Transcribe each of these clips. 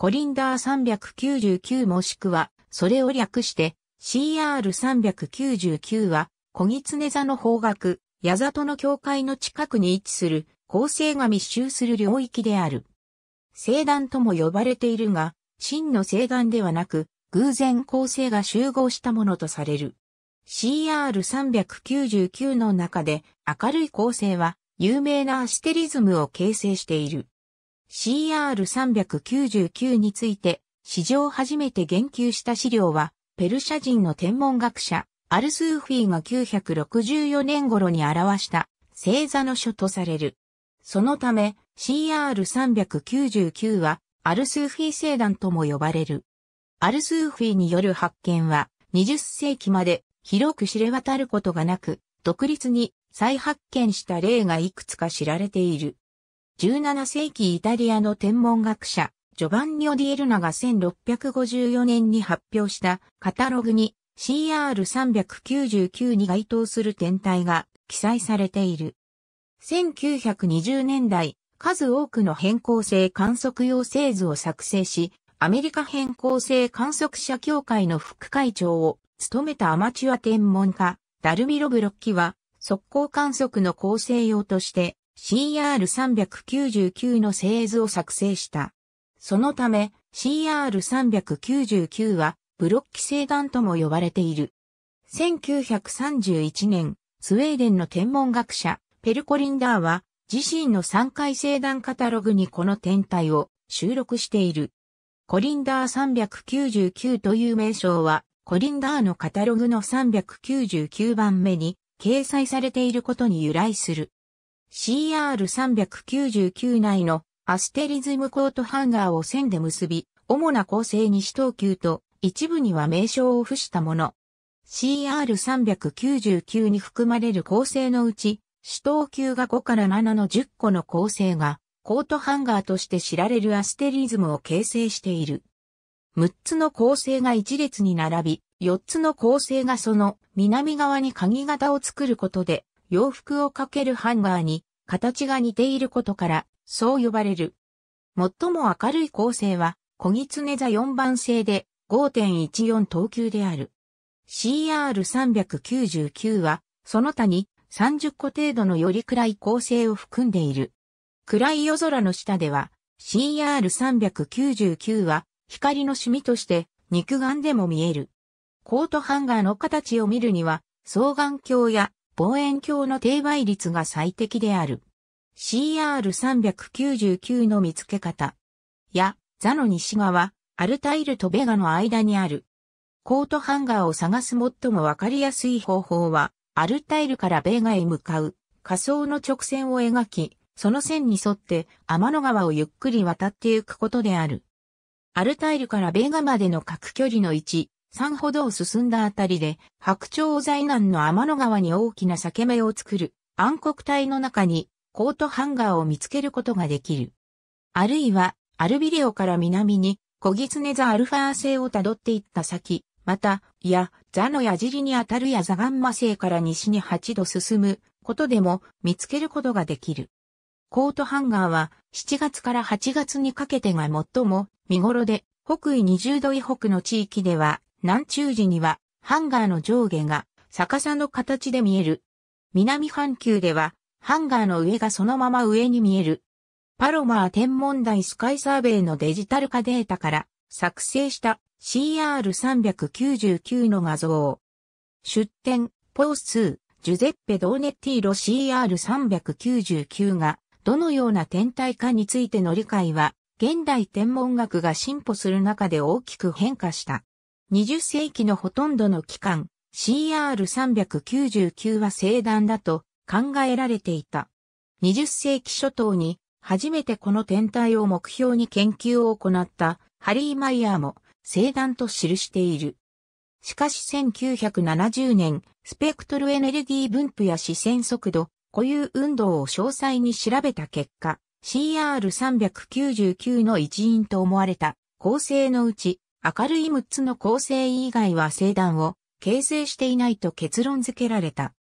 コリンダー399もしくは、それを略して、CR399 は、小ネ座の方角、矢里の境界の近くに位置する、構成が密集する領域である。星団とも呼ばれているが、真の星団ではなく、偶然構成が集合したものとされる。CR399 の中で明るい構成は有名なアステリズムを形成している。CR399 について、史上初めて言及した資料は、ペルシャ人の天文学者、アルスーフィーが964年頃に表した星座の書とされる。そのため CR399 はアルスーフィー星団とも呼ばれる。アルスーフィーによる発見は20世紀まで広く知れ渡ることがなく、独立に再発見した例がいくつか知られている。17世紀イタリアの天文学者、ジョバンニオ・ディエルナが1654年に発表したカタログに CR399 に該当する天体が記載されている。1920年代、数多くの変更性観測用製図を作成し、アメリカ変更性観測者協会の副会長を務めたアマチュア天文家、ダルミロ・ブロッキは、速光観測の構成用として、CR399 の製図を作成した。そのため CR399 はブロッキ星団とも呼ばれている。1931年、スウェーデンの天文学者、ペルコリンダーは、自身の3回星団カタログにこの天体を収録している。コリンダー399という名称は、コリンダーのカタログの399番目に掲載されていることに由来する。CR399 内のアステリズムコートハンガーを線で結び、主な構成に四等級と一部には名称を付したもの。CR399 に含まれる構成のうち、四等級が5から7の10個の構成が、コートハンガーとして知られるアステリズムを形成している。6つの構成が一列に並び、4つの構成がその南側に鍵型を作ることで洋服をかけるハンガーに形が似ていることから、そう呼ばれる。最も明るい構成は、小狐座4番製で5.14等級である。CR399 は、その他に30個程度のより暗い構成を含んでいる。暗い夜空の下では、CR399 は光のシミとして肉眼でも見える。コートハンガーの形を見るには、双眼鏡や望遠鏡の低倍率が最適である。CR399 の見つけ方。や、座の西側、アルタイルとベガの間にある。コートハンガーを探す最もわかりやすい方法は、アルタイルからベガへ向かう、仮想の直線を描き、その線に沿って天の川をゆっくり渡ってゆくことである。アルタイルからベガまでの各距離の位置、山歩道を進んだあたりで、白鳥在南の天の川に大きな裂け目を作る暗黒帯の中にコートハンガーを見つけることができる。あるいは、アルビレオから南に、小ネザアルファー星を辿っていった先、また、いや、ザの矢尻にあたるやザガンマ星から西に8度進むことでも見つけることができる。コートハンガーは7月から8月にかけてが最も見頃で、北緯20度以北の地域では南中時にはハンガーの上下が逆さの形で見える。南半球ではハンガーの上がそのまま上に見える。パロマー天文台スカイサーベイのデジタル化データから作成した CR399 の画像。出展、ポース・ジュゼッペ・ドーネッティーロ CR399 がどのような天体かについての理解は現代天文学が進歩する中で大きく変化した。20世紀のほとんどの期間、CR399 は正断だと考えられていた。20世紀初頭に初めてこの天体を目標に研究を行ったハリー・マイヤーも正断と記している。しかし1970年、スペクトルエネルギー分布や視線速度、固有運動を詳細に調べた結果、CR399 の一因と思われた構成のうち明るい6つの構成以外は星団を形成していないと結論付けられた。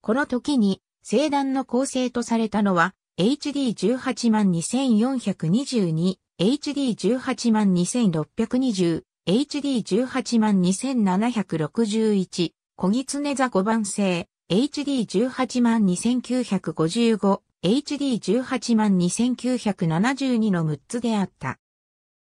この時に星団の構成とされたのは HD182,422、HD182,620、HD182,761、小狐座5番星、HD182,955、HD182,972 の6つであった。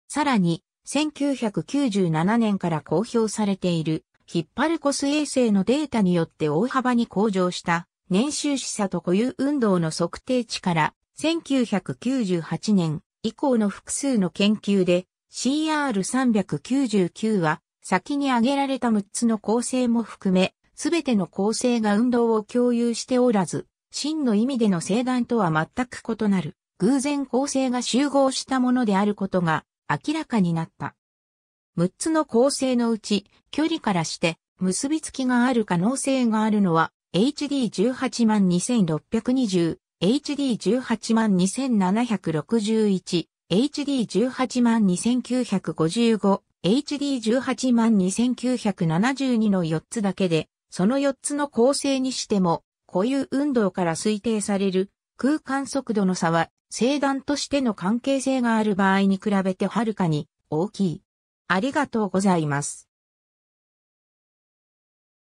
さらに、1997年から公表されている、ヒッパルコス衛星のデータによって大幅に向上した年収視差と固有運動の測定値から1998年以降の複数の研究で CR399 は先に挙げられた6つの構成も含めすべての構成が運動を共有しておらず真の意味での正断とは全く異なる偶然構成が集合したものであることが明らかになった。6つの構成のうち、距離からして結びつきがある可能性があるのは、HD182,620、HD182,761、HD182,955、HD182,972 の4つだけで、その4つの構成にしても、固有運動から推定される空間速度の差は、星団としての関係性がある場合に比べてはるかに大きい。ありがとうございます。